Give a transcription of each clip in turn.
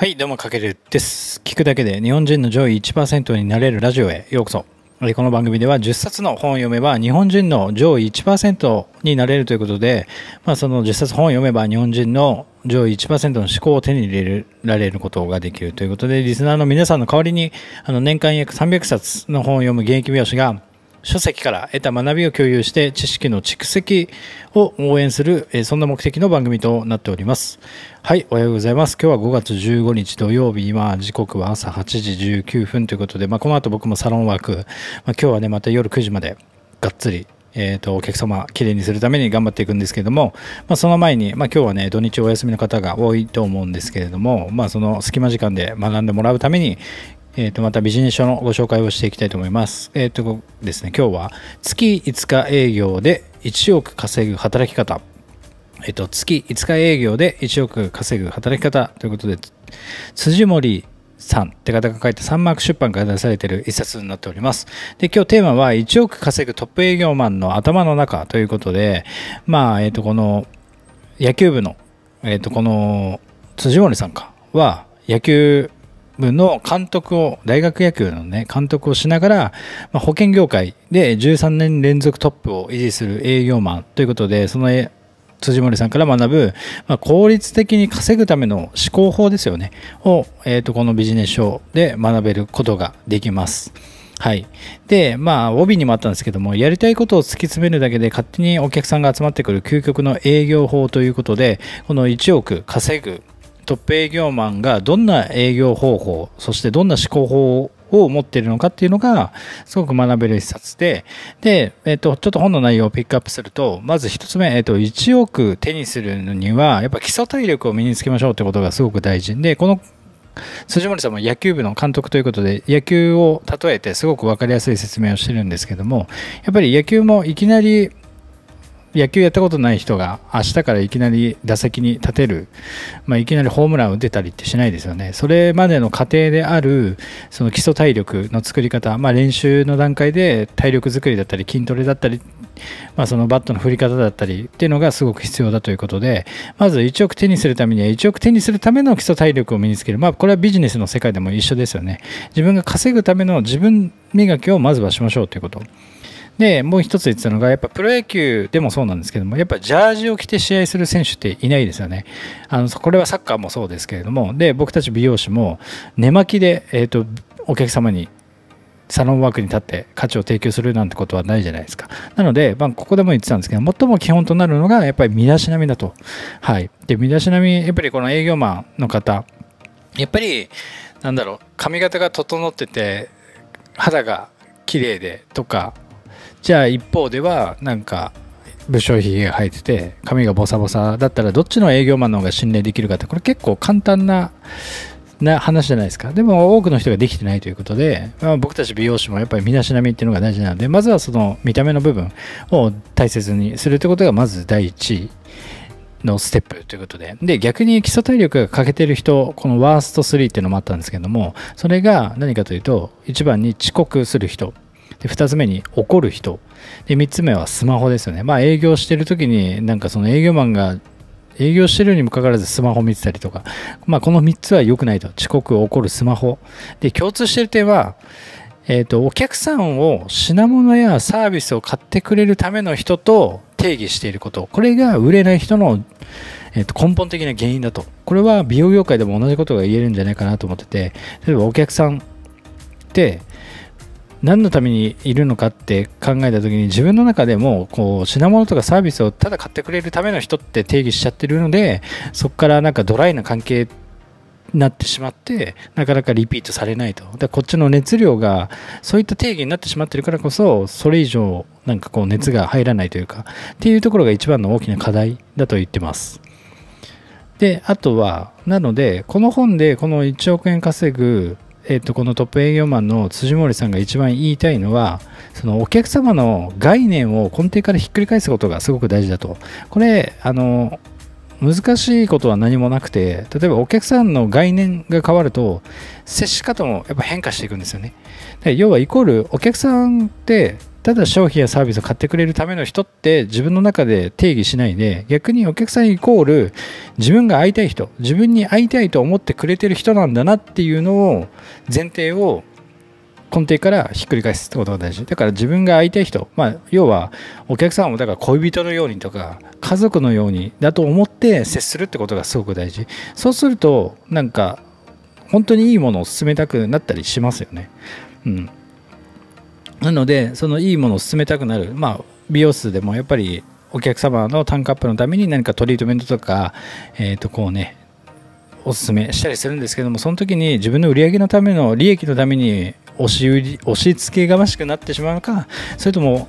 はい、どうも、かけるです。聞くだけで日本人の上位1%になれるラジオへようこそ。この番組では10冊の本を読めば日本人の上位1%になれるということで、まあ、その10冊本を読めば日本人の上位1%の思考を手に入れられることができるということで、リスナーの皆さんの代わりに、あの、年間約300冊の本を読む現役美容師が、書籍から得た学びを共有して知識の蓄積を応援する、えそんな目的の番組となっております。はい、おはようございます。今日は5月15日土曜日、今、時刻は朝8時19分ということで、まあ、この後僕もサロンワーク、まあ、今日はね、また夜9時までがっつりえーと、とお客様きれいにするために頑張っていくんですけども、まあ、その前に、まあ、今日はね土日お休みの方が多いと思うんですけれども、まあ、その隙間時間で学んでもらうためにえっ、ー、と、またビジネス書のご紹介をしていきたいと思います。えっ、ー、とですね、今日は月5日営業で1億稼ぐ働き方。えっ、と、月5日営業で1億稼ぐ働き方ということで、辻森さんって方が書いたサンマーク出版から出されている一冊になっております。で、今日テーマは1億稼ぐトップ営業マンの頭の中ということで、まあ、えっ、と、この野球部の、えっ、と、この辻森さんかは野球部の監督を、大学野球のね、監督をしながら、まあ、保険業界で13年連続トップを維持する営業マンということで、その辻森さんから学ぶ、まあ、効率的に稼ぐための思考法ですよね、を、えー、とこのビジネス書で学べることができます。はい。で、まあ、帯にもあったんですけども、やりたいことを突き詰めるだけで勝手にお客さんが集まってくる究極の営業法ということで、この1億稼ぐトップ営業マンがどんな営業方法そしてどんな思考法を持っているのかっていうのがすごく学べる一冊で、で、えっと、ちょっと本の内容をピックアップすると、まず一つ目、えっと、1億手にするのには、やっぱ基礎体力を身につけましょうってことがすごく大事で、この辻森さんも野球部の監督ということで野球を例えてすごく分かりやすい説明をしてるんですけどもやっぱり野球もいきなり野球やったことない人が明日からいきなり打席に立てる、まあ、いきなりホームランを打てたりってしないですよねそれまでの過程であるその基礎体力の作り方、まあ、練習の段階で体力作りだったり筋トレだったり、まあ、そのバットの振り方だったりっていうのがすごく必要だということでまず1億手にするためには1億手にするための基礎体力を身につける、まあ、これはビジネスの世界でも一緒ですよね自分が稼ぐための自分磨きをまずはしましょうということ。で、もう一つ言ってたのが、やっぱプロ野球でもそうなんですけども、やっぱジャージを着て試合する選手っていないですよね。あの、これはサッカーもそうですけれども、で、僕たち美容師も寝巻きで、えっ、ー、と、お客様にサロンワークに立って価値を提供するなんてことはないじゃないですか。なので、まあ、ここでも言ってたんですけど、最も基本となるのが、やっぱり身だしなみだと。はい。で、身だしなみ、やっぱりこの営業マンの方、やっぱり、なんだろう、髪型が整ってて、肌が綺麗でとか、じゃあ一方ではなんか武将髭が生えてて髪がボサボサだったらどっちの営業マンの方が信頼できるかってこれ結構簡単なな話じゃないですかでも多くの人ができてないということで、まあ、僕たち美容師もやっぱり身だしなみっていうのが大事なのでまずはその見た目の部分を大切にするってことがまず第一のステップということで。で、逆に基礎体力が欠けてる人、このワースト3っていうのもあったんですけども、それが何かというと、1番に遅刻する人。で2つ目に怒る人で3つ目はスマホですよねまあ営業してる時になんかその営業マンが営業してるにもかかわらずスマホ見てたりとか、まあ、この3つは良くないと遅刻起こるスマホで共通してる点は、えーと、とお客さんを品物やサービスを買ってくれるための人と定義していることこれが売れない人の、えー、と根本的な原因だとこれは美容業界でも同じことが言えるんじゃないかなと思ってて例えばお客さんって何のためにいるのかって考えた時に自分の中でもこう品物とかサービスをただ買ってくれるための人って定義しちゃってるのでそこからなんかドライな関係なってしまってなかなかリピートされないとでこっちの熱量がそういった定義になってしまってるからこそそれ以上なんかこう熱が入らないというかっていうところが一番の大きな課題だと言ってますであとはなのでこの本でこの1億円稼ぐえっとこのトップ営業マンの辻森さんが一番言いたいのはそのお客様の概念を根底からひっくり返すことがすごく大事だとこれあの難しいことは何もなくて例えばお客さんの概念が変わると接し方もやっぱ変化していくんですよね要はイコールお客さんってただ商品やサービスを買ってくれるための人って自分の中で定義しないで逆にお客さんイコール自分が会いたい人自分に会いたいと思ってくれてる人なんだなっていうのを前提を根底からひっくり返すってことが大事だから自分が会いたい人、まあ、要はお客さんをだから恋人のようにとか家族のようにだと思って接するってことがすごく大事そうするとなんか本当にいいものを勧めたくなったりしますよねうんなのでそのいいものを勧めたくなる、まあ、美容室でもやっぱりお客様のタンクアップのために何かトリートメントとか、えー、とこうねおすすめしたりするんですけどもその時に自分の売り上げのための利益のために押し売り押し付けがましくなってしまうのかそれとも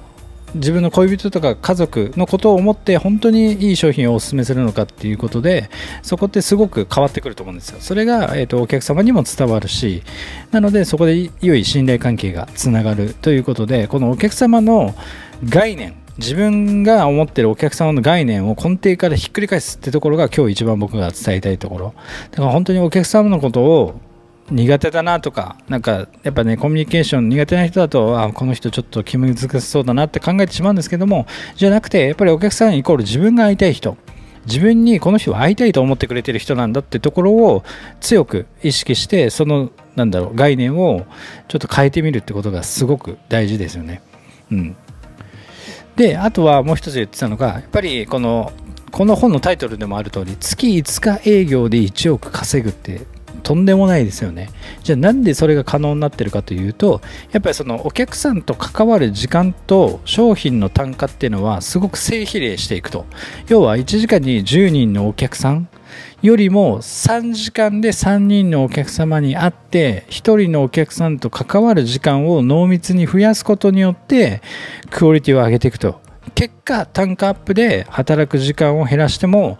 自分の恋人とか家族のことを思って本当にいい商品をお勧めするのかっていうことでそこってすごく変わってくると思うんですよそれが、えーと、とお客様にも伝わるしなのでそこで良い信頼関係がつながるということでこのお客様の概念自分が思ってるお客様の概念を根底からひっくり返すってところが今日一番僕が伝えたいところだから本当にお客様のことを苦手だなとかなんかやっぱねコミュニケーション苦手な人だとあこの人ちょっと気難しそうだなって考えてしまうんですけどもじゃなくてやっぱりお客さんイコール自分が会いたい人自分にこの人は会いたいと思ってくれてる人なんだってところを強く意識してそのなんだろう概念をちょっと変えてみるってことがすごく大事ですよね。うん、であとはもう一つ言ってたのがやっぱりこのこの本のタイトルでもある通り月5日営業で1億稼ぐってとんでもないですよね。じゃあなんでそれが可能になってるかというとやっぱりそのお客さんと関わる時間と商品の単価っていうのはすごく正比例していくと要は1時間に10人のお客さんよりも3時間で3人のお客様に会って1人のお客さんと関わる時間を濃密に増やすことによってクオリティを上げていくと結果単価アップで働く時間を減らしても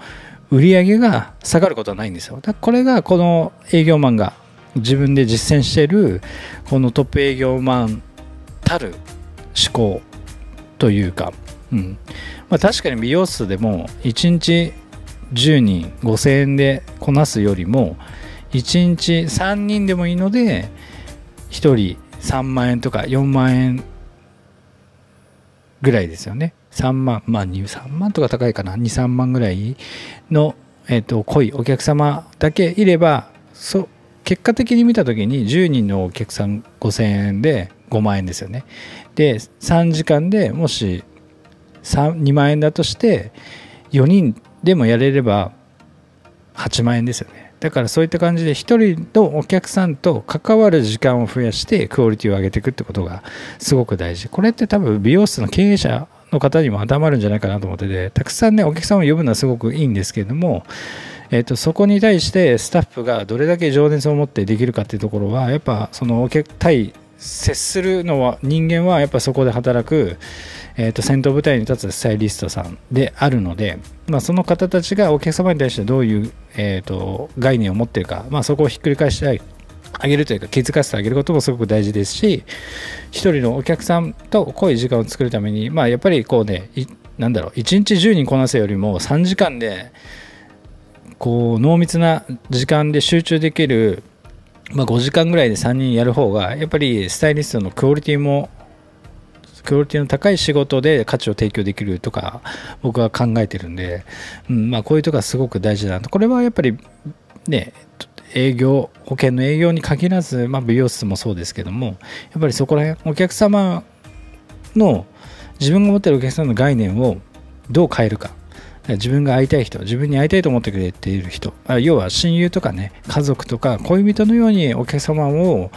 売り上げが下がることはないんですよだこれがこの営業マンが自分で実践しているこのトップ営業マンたる思考というか、うんまあ、確かに美容室でも1日10人5000円でこなすよりも1日3人でもいいので1人3万円とか4万円ぐらいですよね3万、まあ2、3万とか高いかな、2、3万ぐらいの、えー、と濃いお客様だけいれば、そ結果的に見た時に10人のお客さん5000円で5万円ですよね。で、3時間でもし2万円だとして、4人でもやれれば8万円ですよね。だからそういった感じで1人のお客さんと関わる時間を増やしてクオリティを上げていくってことがすごく大事。これって多分美容室の経営者の方にも当てはまるんじゃないかなと思っててたくさんねお客さんを呼ぶのはすごくいいんですけれども、えとそこに対してスタッフがどれだけ情熱を持ってできるかっていうところはやっぱそのお客対接するのは人間はやっぱそこで働く、えー、と戦闘部隊に立つスタイリストさんであるので、まあ、その方たちがお客様に対してどういう、えー、と概念を持ってるか、まあ、そこをひっくり返したいあげるというか気づかせてあげることもすごく大事ですし1人のお客さんと濃い時間を作るためにまあやっぱりこうねなんだろう1日10人こなせよりも3時間でこう濃密な時間で集中できる、まあ、5時間ぐらいで3人やる方がやっぱりスタイリストのクオリティもクオリティの高い仕事で価値を提供できるとか僕は考えてるんで、うんまあ、こういうとこがすごく大事だなとこれはやっぱりね営業保険の営業に限らず、まあ、美容室もそうですけどもやっぱりそこら辺お客様の自分が持ってるお客様の概念をどう変えるか自分が会いたい人自分に会いたいと思ってくれている人要は親友とかね家族とか恋人のようにお客様を、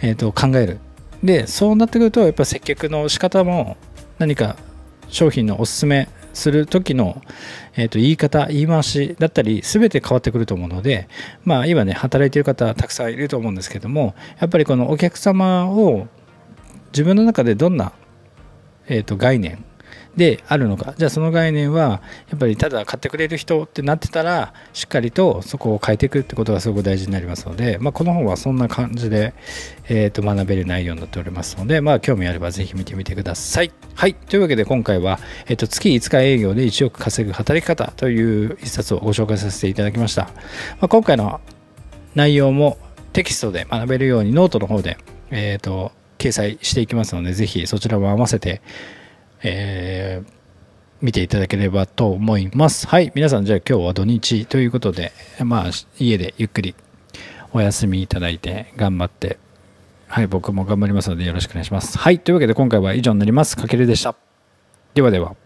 えー、と考えるでそうなってくるとやっぱ接客の仕方も何か商品のおすすめする時の、えー、と言い方言い回しだったりべて変わってくると思うので、まあ、今ね働いてる方たくさんいると思うんですけどもやっぱりこのお客様を自分の中でどんな、えー、と概念であるのかじゃあその概念はやっぱりただ買ってくれる人ってなってたらしっかりとそこを変えていくってことがすごく大事になりますので、まあ、この本はそんな感じで、えー、と学べる内容になっておりますので、まあ、興味あればぜひ見てみてください。はい、というわけで今回は、えー、と月5日営業で1億稼ぐ働き方という一冊をご紹介させていただきました。まあ、今回の内容もテキストで学べるようにノートの方で、えーと、掲載していきますので、ぜひそちらも合わせてえー、見ていただければと思います。はい、皆さん、じゃあ今日は土日ということで、まあ、家でゆっくりお休みいただいて、頑張って、はい、僕も頑張りますので、よろしくお願いします。はい、というわけで今回は以上になります。かけるでした。ではでは。